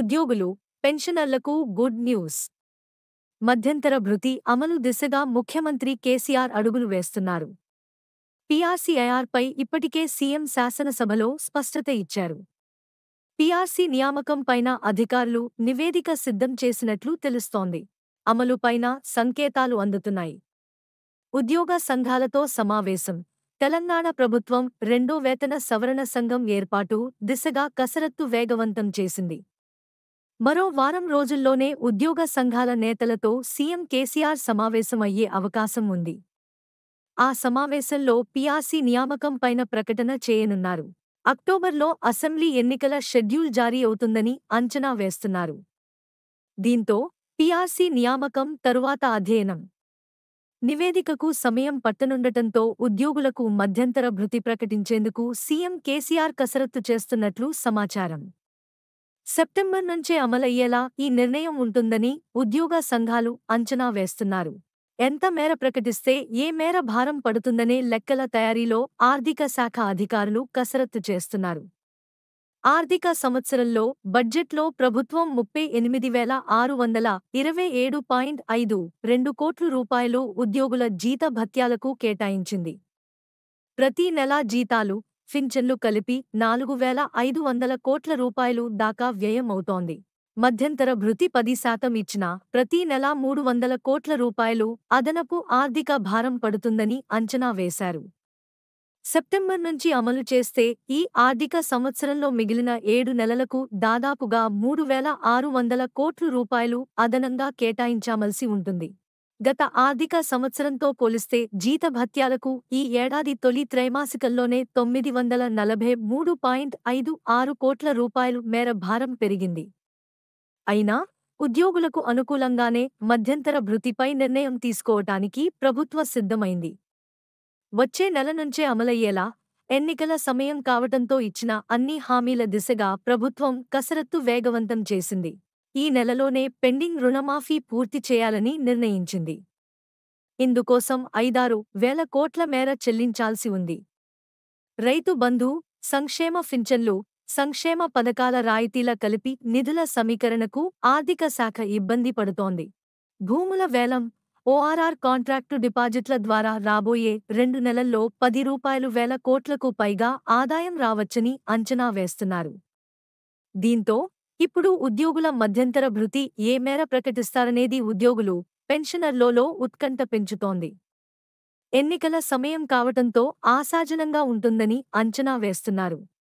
ఉద్యోగులు పెన్షనర్లకు good news మధ్యంతర భృతి అమలు దిశగా ముఖ్యమంత్రి కేసీఆర్ అడుగులు వేస్తున్నారు పై ఇప్పటికే సీఎం శాసనసభలో స్పష్టత ఇచ్చారు పీఆర్సీ పైన అధికారులు నివేదిక సిద్ధం చేసినట్లు తెలుస్తోంది అమలుపైన సంకేతాలు అందుతున్నాయి ఉద్యోగ సంఘాలతో సమావేశం తెలంగాణ ప్రభుత్వం రెండో వేతన సవరణ సంఘం ఏర్పాటు దిశగా కసరత్తు వేగవంతం చేసింది మరో వారం రోజుల్లోనే ఉద్యోగ సంఘాల నేతలతో సీఎం కేసీఆర్ సమావేశమయ్యే అవకాశం ఉంది ఆ సమావేశంలో పీఆర్సీ నియామకం పైన ప్రకటన చేయనున్నారు అక్టోబర్లో అసెంబ్లీ ఎన్నికల షెడ్యూల్ జారీ అవుతుందని అంచనా వేస్తున్నారు దీంతో పీఆర్సీ నియామకం తరువాత అధ్యయనం నివేదికకు సమయం పట్టనుండటంతో ఉద్యోగులకు మధ్యంతర భృతి ప్రకటించేందుకు సీఎం కేసీఆర్ కసరత్తు చేస్తున్నట్లు సమాచారం సెప్టెంబర్ నుంచే అమలయ్యేలా ఈ నిర్ణయం ఉంటుందని ఉద్యోగ సంఘాలు అంచనా వేస్తున్నారు ఎంత మేర ప్రకటిస్తే ఏ మేర భారం పడుతుందనే లెక్కల తయారీలో ఆర్థిక శాఖ అధికారులు కసరత్తు చేస్తున్నారు ఆర్థిక సంవత్సరంలో బడ్జెట్లో ప్రభుత్వం ముప్పై ఎనిమిది వేల ఆరు వందల ఇరవై ఏడు పాయింట్ ఐదు రెండు కోట్ల రూపాయలు ఉద్యోగుల జీత భత్యాలకు కేటాయించింది ప్రతి నెలా జీతాలు పింఛన్లు కలిపి నాలుగు వేల ఐదు వందల కోట్ల రూపాయలు దాకా వ్యయం అవుతోంది మధ్యంతర భృతి పది శాతం ఇచ్చినా ప్రతి నెలా మూడు వందల కోట్ల రూపాయలు అదనపు ఆర్థిక భారం పడుతుందని అంచనా వేశారు సెప్టెంబర్ నుంచి అమలు చేస్తే ఈ ఆర్థిక సంవత్సరంలో మిగిలిన ఏడు నెలలకు దాదాపుగా మూడు వేల ఆరు వందల కోట్లు రూపాయలు అదనంగా కేటాయించామల్సి ఉంటుంది గత ఆర్థిక సంవత్సరంతో పోలిస్తే జీతభత్యాలకు ఈ ఏడాది తొలి త్రైమాసికంలోనే తొమ్మిది వందల నలభై మూడు పాయింట్ ఐదు ఆరు కోట్ల రూపాయలు మేర భారం పెరిగింది అయినా ఉద్యోగులకు అనుకూలంగానే మధ్యంతర భృతిపై నిర్ణయం తీసుకోవటానికి ప్రభుత్వ సిద్ధమైంది వచ్చే నెల నుంచే అమలయ్యేలా ఎన్నికల సమయం కావటంతో ఇచ్చిన అన్ని హామీల దిశగా ప్రభుత్వం కసరత్తు వేగవంతం చేసింది ఈ నెలలోనే పెండింగ్ రుణమాఫీ పూర్తి చేయాలని నిర్ణయించింది ఇందుకోసం ఐదారు వేల కోట్ల మేర చెల్లించాల్సి ఉంది రైతు బంధు సంక్షేమ ఫించన్లు సంక్షేమ పథకాల రాయితీల కలిపి నిధుల సమీకరణకు ఆర్థిక శాఖ ఇబ్బంది పడుతోంది భూముల వేలం ఓఆర్ఆర్ కాంట్రాక్టు డిపాజిట్ల ద్వారా రాబోయే రెండు నెలల్లో పది రూపాయలు వేల కోట్లకు పైగా ఆదాయం రావచ్చని అంచనా వేస్తున్నారు దీంతో ఇప్పుడు ఉద్యోగుల మధ్యంతర భృతి ఏ మేర ప్రకటిస్తారనేది ఉద్యోగులు పెన్షనర్లలో ఉత్కంఠ పెంచుతోంది ఎన్నికల సమయం కావటంతో ఆశాజనంగా ఉంటుందని అంచనా వేస్తున్నారు